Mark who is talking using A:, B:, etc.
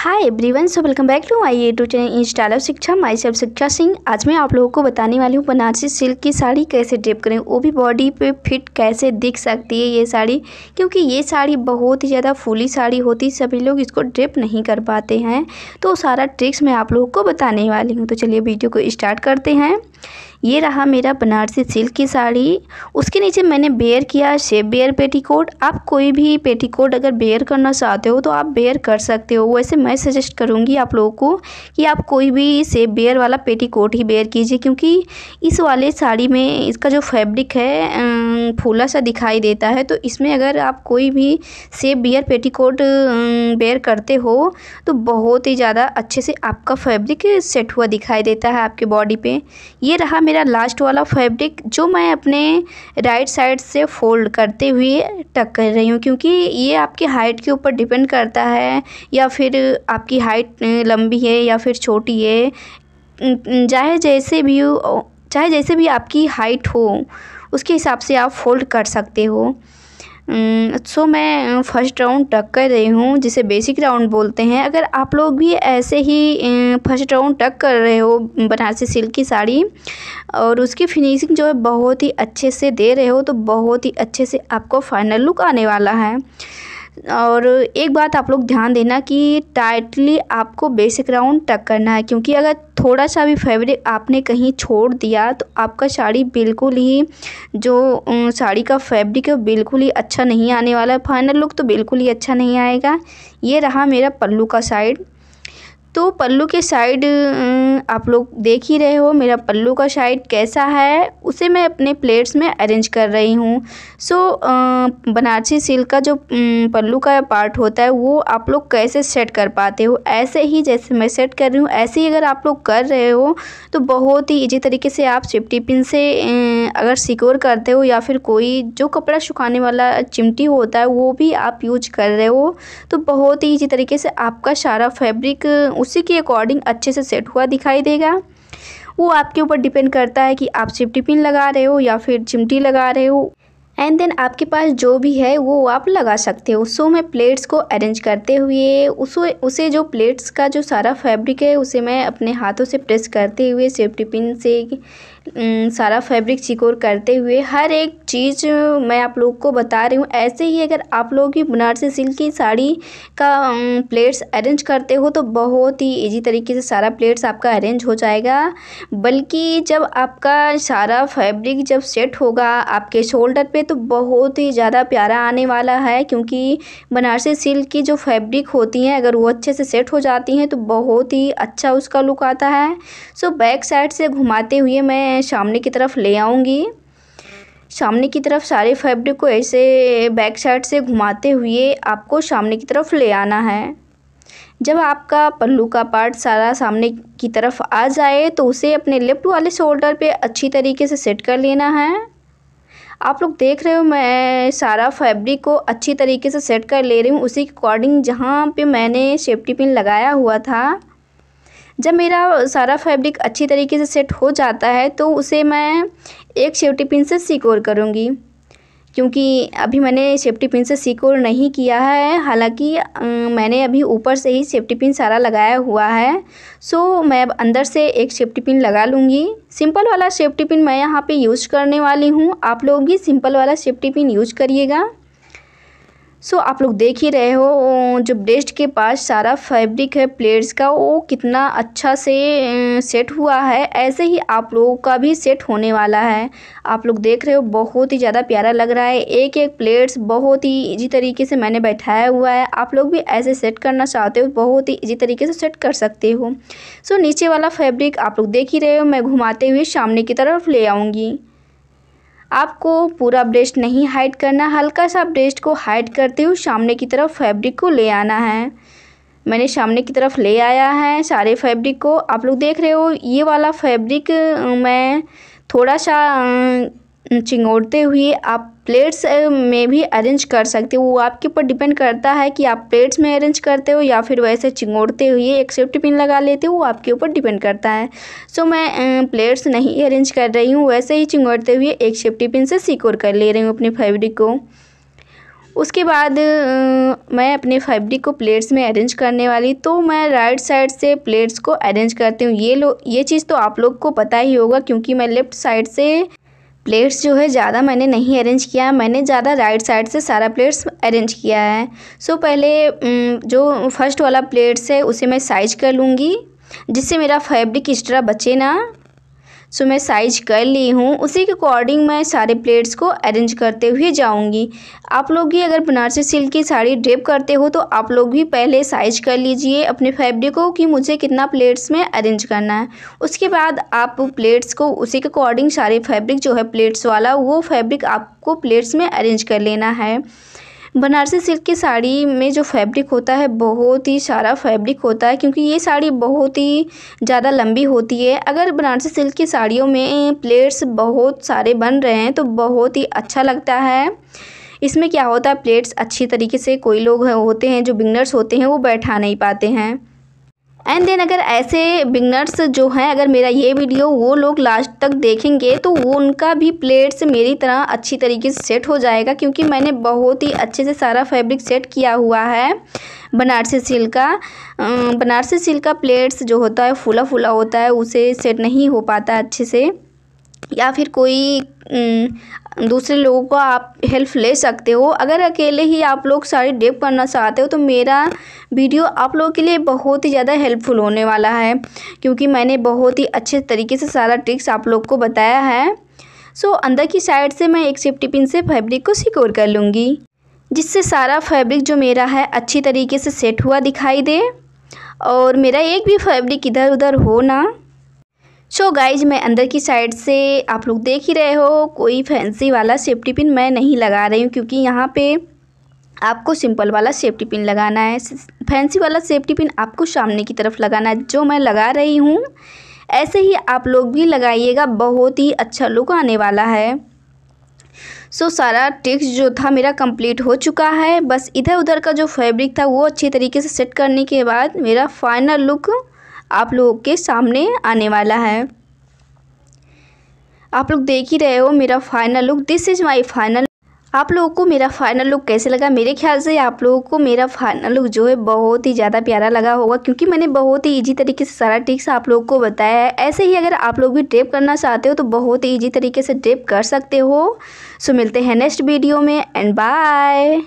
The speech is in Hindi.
A: hi everyone so welcome back to my YouTube channel install of Shiksha my self शिक्षा सिंह आज मैं आप लोगों को बताने वाली हूँ बनारसी सिल्क की साड़ी कैसे ड्रेप करें वो भी बॉडी पे फिट कैसे दिख सकती है ये साड़ी क्योंकि ये साड़ी बहुत ही ज़्यादा फूली साड़ी होती सभी लोग इसको ड्रेप नहीं कर पाते हैं तो सारा ट्रिक्स मैं आप लोगों को बताने वाली हूँ तो चलिए वीडियो को स्टार्ट करते हैं ये रहा मेरा बनारसी सिल्क की साड़ी उसके नीचे मैंने बेयर किया शेप बेयर पेटीकोट आप कोई भी पेटीकोट अगर बेयर करना चाहते हो तो आप बेयर कर सकते हो वैसे मैं सजेस्ट करूँगी आप लोगों को कि आप कोई भी शेप बेयर वाला पेटीकोट ही बेयर कीजिए क्योंकि इस वाले साड़ी में इसका जो फैब्रिक है अं, फूला सा दिखाई देता है तो इसमें अगर आप कोई भी सेप बियर पेटीकोट बेयर करते हो तो बहुत ही ज़्यादा अच्छे से आपका फैब्रिक सेट हुआ दिखाई देता है आपके बॉडी पे ये रहा मेरा लास्ट वाला फैब्रिक जो मैं अपने राइट साइड से फोल्ड करते हुए टक कर रही हूँ क्योंकि ये आपकी हाइट के ऊपर डिपेंड करता है या फिर आपकी हाइट लंबी है या फिर छोटी है चाहे जैसे भी चाहे जैसे भी आपकी हाइट हो उसके हिसाब से आप फोल्ड कर सकते हो सो मैं फर्स्ट राउंड टक कर रही हूँ जिसे बेसिक राउंड बोलते हैं अगर आप लोग भी ऐसे ही फर्स्ट राउंड टक कर रहे हो बनारसी सिल्क की साड़ी और उसकी फिनिशिंग जो है बहुत ही अच्छे से दे रहे हो तो बहुत ही अच्छे से आपको फाइनल लुक आने वाला है और एक बात आप लोग ध्यान देना कि टाइटली आपको बेसिक राउंड टक करना है क्योंकि अगर थोड़ा सा भी फैब्रिक आपने कहीं छोड़ दिया तो आपका साड़ी बिल्कुल ही जो साड़ी का फैब्रिक है बिल्कुल ही अच्छा नहीं आने वाला है फाइनल लुक तो बिल्कुल ही अच्छा नहीं आएगा ये रहा मेरा पल्लू का साइड तो पल्लू के साइड आप लोग देख ही रहे हो मेरा पल्लू का साइड कैसा है उसे मैं अपने प्लेट्स में अरेंज कर रही हूँ सो बनारसी सिल्क का जो पल्लू का पार्ट होता है वो आप लोग कैसे सेट कर पाते हो ऐसे ही जैसे मैं सेट कर रही हूँ ऐसे ही अगर आप लोग कर रहे हो तो बहुत ही इजी तरीके से आप सेफ्टी पिन से अगर सिक्योर करते हो या फिर कोई जो कपड़ा सुखाने वाला चिमटी होता है वो भी आप यूज कर रहे हो तो बहुत ही इजी तरीके से आपका सारा फैब्रिक उस उसी के अकॉर्डिंग अच्छे से सेट हुआ दिखाई देगा वो आपके ऊपर डिपेंड करता है कि आप सेफ्टी पिन लगा रहे हो या फिर चिमटी लगा रहे हो एंड देन आपके पास जो भी है वो आप लगा सकते हो सो मैं प्लेट्स को अरेंज करते हुए उसे उसे जो प्लेट्स का जो सारा फैब्रिक है उसे मैं अपने हाथों से प्रेस करते हुए सेफ्टी पिन से सारा फैब्रिक चिकोर करते हुए हर एक चीज़ मैं आप लोग को बता रही हूँ ऐसे ही अगर आप लोग भी बनारसी सिल्क की साड़ी का प्लेट्स अरेंज करते हो तो बहुत ही इजी तरीके से सारा प्लेट्स आपका अरेंज हो जाएगा बल्कि जब आपका सारा फैब्रिक जब सेट होगा आपके शोल्डर पे तो बहुत ही ज़्यादा प्यारा आने वाला है क्योंकि बनारसी सिल्क की जो फैब्रिक होती हैं अगर वो अच्छे से सेट हो जाती हैं तो बहुत ही अच्छा उसका लुक आता है सो बैक साइड से घुमाते हुए मैं मैं सामने की तरफ ले आऊँगी सामने की तरफ सारे फैब्रिक को ऐसे बैक साइड से घुमाते हुए आपको सामने की तरफ ले आना है जब आपका पल्लू का पार्ट सारा सामने की तरफ आ जाए तो उसे अपने लेफ्ट वाले शोल्डर पे अच्छी तरीके से सेट कर लेना है आप लोग देख रहे हो मैं सारा फैब्रिक को अच्छी तरीके से सेट कर ले रही हूँ उसी के अकॉर्डिंग जहाँ पे मैंने सेफ्टी पिन लगाया हुआ था जब मेरा सारा फैब्रिक अच्छी तरीके से सेट हो जाता है तो उसे मैं एक सेफ्टी पिन से सिक्योर करूँगी क्योंकि अभी मैंने सेफ्टी पिन से सिक्योर नहीं किया है हालांकि मैंने अभी ऊपर से ही सेफ्टी पिन सारा लगाया हुआ है सो मैं अब अंदर से एक सेफ्टी पिन लगा लूँगी सिंपल वाला सेफ्टी पिन मैं यहाँ पे यूज़ करने वाली हूँ आप लोग भी सिंपल वाला सेफ्टी पिन यूज करिएगा सो so, आप लोग देख ही रहे हो जो ब्रेस्ट के पास सारा फैब्रिक है प्लेट्स का वो कितना अच्छा से सेट हुआ है ऐसे ही आप लोगों का भी सेट होने वाला है आप लोग देख रहे हो बहुत ही ज़्यादा प्यारा लग रहा है एक एक प्लेट्स बहुत ही इजी तरीके से मैंने बैठाया हुआ है आप लोग भी ऐसे सेट करना चाहते हो बहुत ही इजी तरीके से सेट कर सकते हो सो so, नीचे वाला फैब्रिक आप लोग देख ही रहे हो मैं घुमाते हुए सामने की तरफ ले आऊँगी आपको पूरा ब्रेस्ट नहीं हाइड करना हल्का सा ब्रेस्ट को हाइड करते हुए सामने की तरफ फैब्रिक को ले आना है मैंने सामने की तरफ ले आया है सारे फैब्रिक को आप लोग देख रहे हो ये वाला फैब्रिक मैं थोड़ा सा चिंगोड़ते हुए आप प्लेट्स में भी अरेंज कर सकते हो वो आपके ऊपर डिपेंड करता है कि आप प्लेट्स में अरेंज करते हो या फिर वैसे चिंगोड़ते हुए एक सेफ्टी पिन लगा लेते हो वो आपके ऊपर डिपेंड करता है सो मैं प्लेट्स नहीं अरेंज कर रही हूँ वैसे ही चिंगोड़ते हुए एक सेफ्टी पिन से सिक्योर कर ले रही हूँ अपने फैब्रिक को उसके बाद मैं अपने फैब्रिक को प्लेट्स में अरेंज करने वाली तो मैं राइट साइड से प्लेट्स को अरेंज करती हूँ ये लो ये चीज़ तो आप लोग को पता ही होगा क्योंकि मैं लेफ़्ट साइड से प्लेट्स जो है ज़्यादा मैंने नहीं अरेंज किया मैंने ज़्यादा राइट साइड से सारा प्लेट्स अरेंज किया है सो पहले जो फर्स्ट वाला प्लेट्स है उसे मैं साइज कर लूँगी जिससे मेरा फैब्रिक इस तरह बचे ना सो मैं साइज कर ली हूँ उसी के अकॉर्डिंग मैं सारे प्लेट्स को अरेंज करते हुए जाऊँगी आप लोग भी अगर बनारसी सिल्क की साड़ी ड्रेप करते हो तो आप लोग भी पहले साइज कर लीजिए अपने फैब्रिक को कि मुझे कितना प्लेट्स में अरेंज करना है उसके बाद आप प्लेट्स को उसी के अकॉर्डिंग सारे फैब्रिक जो है प्लेट्स वाला वो फैब्रिक आपको प्लेट्स में अरेंज कर लेना है बनारसी सिल्क की साड़ी में जो फैब्रिक होता है बहुत ही सारा फैब्रिक होता है क्योंकि ये साड़ी बहुत ही ज़्यादा लंबी होती है अगर बनारसी सिल्क की साड़ियों में प्लेट्स बहुत सारे बन रहे हैं तो बहुत ही अच्छा लगता है इसमें क्या होता है प्लेट्स अच्छी तरीके से कोई लोग होते हैं जो बिगनर्स होते हैं वो बैठा नहीं पाते हैं एंड देन अगर ऐसे बिगनर्स जो हैं अगर मेरा ये वीडियो वो लोग लास्ट तक देखेंगे तो वो उनका भी प्लेट्स मेरी तरह अच्छी तरीके से सेट हो जाएगा क्योंकि मैंने बहुत ही अच्छे से सारा फैब्रिक सेट किया हुआ है बनारसी सिल्क का बनारसी सिल्क का प्लेट्स जो होता है फूला फूला होता है उसे सेट नहीं हो पाता अच्छे से या फिर कोई दूसरे लोगों को आप हेल्प ले सकते हो अगर अकेले ही आप लोग सारी डेप करना चाहते हो तो मेरा वीडियो आप लोगों के लिए बहुत ही ज़्यादा हेल्पफुल होने वाला है क्योंकि मैंने बहुत ही अच्छे तरीके से सारा ट्रिक्स आप लोग को बताया है सो अंदर की साइड से मैं एक सेफ्टी पिन से फैब्रिक को सिक्योर कर लूँगी जिससे सारा फैब्रिक जो मेरा है अच्छी तरीके से सेट हुआ दिखाई दे और मेरा एक भी फैब्रिक इधर उधर हो ना सो so गाइज मैं अंदर की साइड से आप लोग देख ही रहे हो कोई फैंसी वाला सेफ्टी पिन मैं नहीं लगा रही हूँ क्योंकि यहाँ पे आपको सिंपल वाला सेफ्टी पिन लगाना है फैंसी वाला सेफ्टी पिन आपको सामने की तरफ लगाना है जो मैं लगा रही हूँ ऐसे ही आप लोग भी लगाइएगा बहुत ही अच्छा लुक आने वाला है सो so, सारा टिक्स जो था मेरा कंप्लीट हो चुका है बस इधर उधर का जो फैब्रिक था वो अच्छे तरीके से सेट करने के बाद मेरा फाइनल लुक आप लोगों के सामने आने वाला है आप लोग देख ही रहे हो मेरा final look this is my final आप लोगों को मेरा फाइनल लुक कैसे लगा मेरे ख्याल से आप लोगों को मेरा फाइनल लुक जो है बहुत ही ज़्यादा प्यारा लगा होगा क्योंकि मैंने बहुत ही इजी तरीके से सारा ट्रिक्स आप लोगों को बताया है ऐसे ही अगर आप लोग भी ड्रेप करना चाहते हो तो बहुत ही ईजी तरीके से ड्रेप कर सकते हो सो मिलते हैं नेक्स्ट वीडियो में एंड बाय